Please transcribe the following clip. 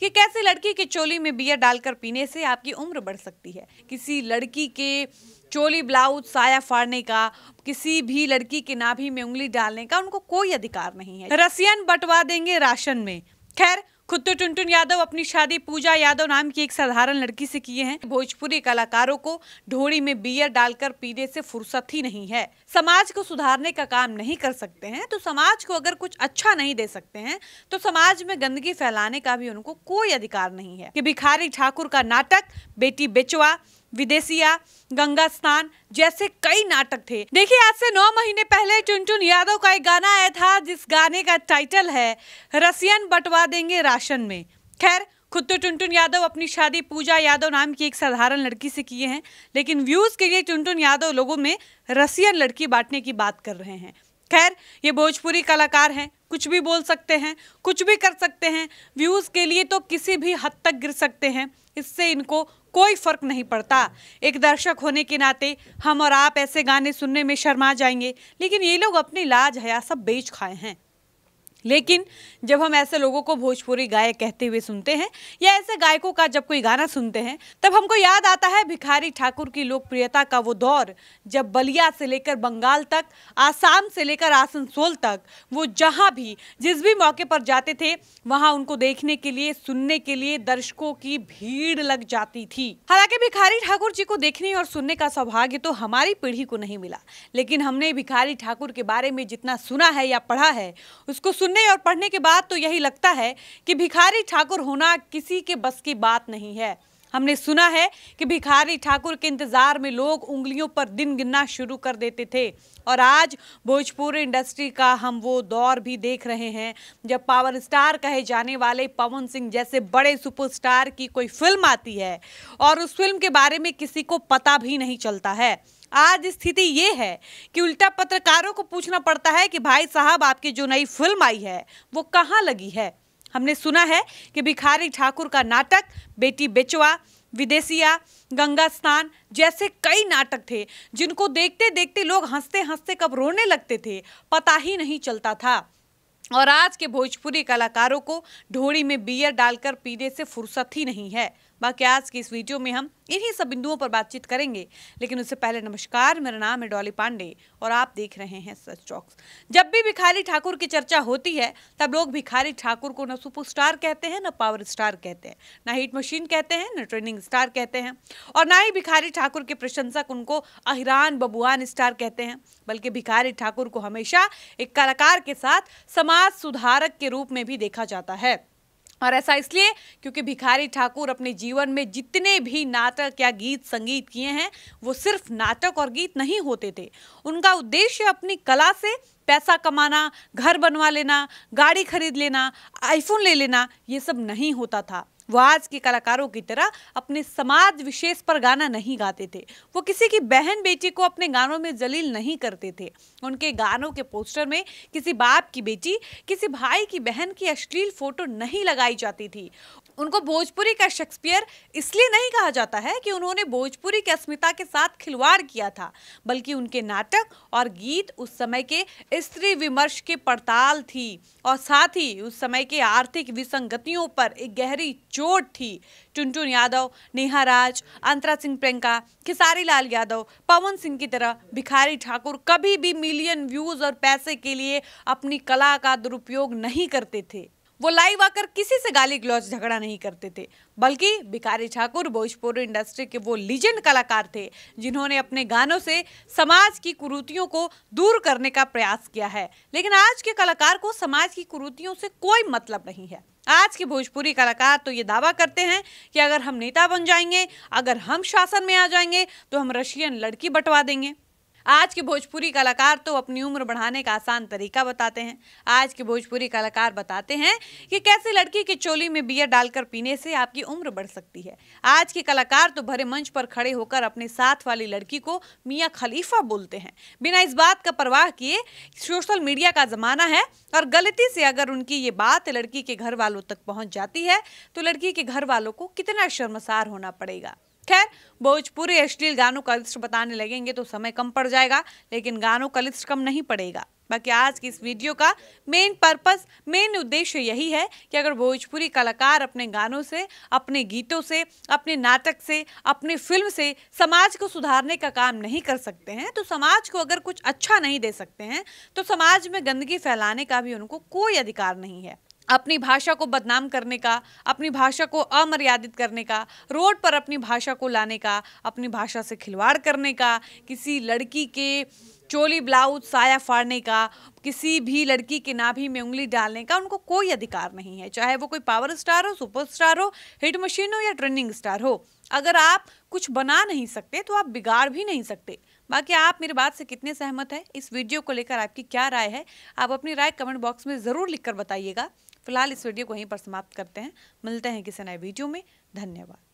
कि कैसे लड़की के चोली में बियर डालकर पीने से आपकी उम्र बढ़ सकती है किसी लड़की के चोली ब्लाउज साया फाड़ने का किसी भी लड़की के नाभि में उंगली डालने का उनको कोई अधिकार नहीं है रसियन बंटवा देंगे राशन में खैर खुद तो टुन यादव अपनी शादी पूजा यादव नाम की एक साधारण लड़की से किए हैं भोजपुरी कलाकारों को ढोड़ी में बियर डालकर पीने से फुर्सत ही नहीं है समाज को सुधारने का काम नहीं कर सकते हैं तो समाज को अगर कुछ अच्छा नहीं दे सकते हैं तो समाज में गंदगी फैलाने का भी उनको कोई अधिकार नहीं है की भिखारी ठाकुर का नाटक बेटी बेचवा विदेशिया गंगा स्नान जैसे कई नाटक थे देखिए आज से नौ महीने पहले चुनचुन यादव का एक गाना आया था जिस गाने का टाइटल है रसियन बंटवा देंगे राशन में खैर खुद तो टुनटुन यादव अपनी शादी पूजा यादव नाम की एक साधारण लड़की से किए हैं लेकिन व्यूज़ के लिए टुनटुन यादव लोगों में रसियन लड़की बांटने की बात कर रहे हैं खैर ये भोजपुरी कलाकार हैं कुछ भी बोल सकते हैं कुछ भी कर सकते हैं व्यूज़ के लिए तो किसी भी हद तक गिर सकते हैं इससे इनको कोई फर्क नहीं पड़ता एक दर्शक होने के नाते हम और आप ऐसे गाने सुनने में शर्मा जाएंगे लेकिन ये लोग अपनी लाज हया सब बेच खाए हैं लेकिन जब हम ऐसे लोगों को भोजपुरी गायक कहते हुए सुनते हैं या ऐसे गायकों का जब कोई गाना सुनते हैं तब हमको याद आता है भिखारी ठाकुर की लोकप्रियता का वो दौर जब बलिया से लेकर बंगाल तक आसाम से लेकर आसनसोल तक वो जहां भी जिस भी मौके पर जाते थे वहां उनको देखने के लिए सुनने के लिए दर्शकों की भीड़ लग जाती थी हालांकि भिखारी ठाकुर जी को देखने और सुनने का सौभाग्य तो हमारी पीढ़ी को नहीं मिला लेकिन हमने भिखारी ठाकुर के बारे में जितना सुना है या पढ़ा है उसको सुन सुनने और पढ़ने के बाद तो यही लगता है कि भिखारी ठाकुर होना किसी के बस की बात नहीं है हमने सुना है कि भिखारी ठाकुर के इंतज़ार में लोग उंगलियों पर दिन गिनना शुरू कर देते थे और आज भोजपुरी इंडस्ट्री का हम वो दौर भी देख रहे हैं जब पावर स्टार कहे जाने वाले पवन सिंह जैसे बड़े सुपरस्टार की कोई फिल्म आती है और उस फिल्म के बारे में किसी को पता भी नहीं चलता है आज स्थिति ये है कि उल्टा पत्रकारों को पूछना पड़ता है कि भाई साहब आपकी जो नई फिल्म आई है वो कहाँ लगी है हमने सुना है कि भिखारी ठाकुर का नाटक बेटी बेचवा विदेशिया गंगा स्नान जैसे कई नाटक थे जिनको देखते देखते लोग हंसते हंसते कब रोने लगते थे पता ही नहीं चलता था और आज के भोजपुरी कलाकारों को ढोड़ी में बियर डालकर पीने से फुर्सत ही नहीं है बाकी आज की इस वीडियो में हम इन्हीं सब बिंदुओं पर बातचीत करेंगे लेकिन उससे पहले नमस्कार मेरा नाम है डॉली पांडे और आप देख रहे हैं सच टॉक्स जब भी भिखारी ठाकुर की चर्चा होती है तब लोग भिखारी ठाकुर को न सुपर स्टार कहते हैं न पावर स्टार कहते हैं ना हीट मशीन कहते हैं न ट्रेनिंग स्टार कहते हैं और ना ही भिखारी ठाकुर के प्रशंसक उनको अहिरान बबुआन स्टार कहते हैं बल्कि भिखारी ठाकुर को हमेशा एक कलाकार के साथ समाज सुधारक के रूप में भी देखा जाता है और ऐसा इसलिए क्योंकि भिखारी ठाकुर अपने जीवन में जितने भी नाटक या गीत संगीत किए हैं वो सिर्फ नाटक और गीत नहीं होते थे उनका उद्देश्य अपनी कला से पैसा कमाना घर बनवा लेना गाड़ी खरीद लेना आईफोन ले लेना ये सब नहीं होता था वो आज के कलाकारों की तरह अपने समाज विशेष पर गाना नहीं गाते थे वो किसी की बहन बेटी को अपने गानों में जलील नहीं करते थे उनके गानों के पोस्टर में किसी बाप की बेटी किसी भाई की बहन की अश्लील फोटो नहीं लगाई जाती थी उनको भोजपुरी का शेक्सपियर इसलिए नहीं कहा जाता है कि उन्होंने भोजपुरी की अस्मिता के साथ खिलवाड़ किया था बल्कि उनके नाटक और गीत उस समय के स्त्री विमर्श की पड़ताल थी और साथ ही उस समय के आर्थिक विसंगतियों पर एक गहरी चोट थी टुनटुन यादव नेहा राज अंतरा सिंह प्रियंका खिसारी लाल यादव पवन सिंह की तरह भिखारी ठाकुर कभी भी मिलियन व्यूज और पैसे के लिए अपनी कला का दुरुपयोग नहीं करते थे वो लाइव आकर किसी से गाली ग्लौज झगड़ा नहीं करते थे बल्कि भिखारी ठाकुर भोजपुरी इंडस्ट्री के वो लीजेंड कलाकार थे जिन्होंने अपने गानों से समाज की कुरूतियों को दूर करने का प्रयास किया है लेकिन आज के कलाकार को समाज की कुरूतियों से कोई मतलब नहीं है आज के भोजपुरी कलाकार तो ये दावा करते हैं कि अगर हम नेता बन जाएंगे अगर हम शासन में आ जाएंगे तो हम रशियन लड़की बंटवा देंगे आज के भोजपुरी कलाकार तो अपनी उम्र बढ़ाने का आसान तरीका बताते हैं आज के भोजपुरी कलाकार बताते हैं कि कैसे लड़की की चोली में बियर डालकर पीने से आपकी उम्र बढ़ सकती है आज के कलाकार तो भरे मंच पर खड़े होकर अपने साथ वाली लड़की को मियाँ खलीफा बोलते हैं बिना इस बात का परवाह किए सोशल मीडिया का ज़माना है और गलती से अगर उनकी ये बात लड़की के घर वालों तक पहुँच जाती है तो लड़की के घर वालों को कितना शर्मसार होना पड़ेगा खैर भोजपुरी अश्लील गानों का लिस्ट बताने लगेंगे तो समय कम पड़ जाएगा लेकिन गानों का लिस्ट कम नहीं पड़ेगा बाकी आज की इस वीडियो का मेन पर्पस मेन उद्देश्य यही है कि अगर भोजपुरी कलाकार अपने गानों से अपने गीतों से अपने नाटक से अपने फिल्म से समाज को सुधारने का काम नहीं कर सकते हैं तो समाज को अगर कुछ अच्छा नहीं दे सकते हैं तो समाज में गंदगी फैलाने का भी उनको कोई अधिकार नहीं है अपनी भाषा को बदनाम करने का अपनी भाषा को अमर्यादित करने का रोड पर अपनी भाषा को लाने का अपनी भाषा से खिलवाड़ करने का किसी लड़की के चोली ब्लाउज साया फाड़ने का किसी भी लड़की के नाभि में उंगली डालने का उनको कोई अधिकार नहीं है चाहे वो कोई पावर स्टार हो सुपर स्टार हो हिट मशीन हो या ट्रेंडिंग स्टार हो अगर आप कुछ बना नहीं सकते तो आप बिगाड़ भी नहीं सकते बाकी आप मेरी बात से कितने सहमत हैं इस वीडियो को लेकर आपकी क्या राय है आप अपनी राय कमेंट बॉक्स में ज़रूर लिखकर बताइएगा फिलहाल इस वीडियो को यहीं पर समाप्त करते हैं मिलते हैं किसी नए वीडियो में धन्यवाद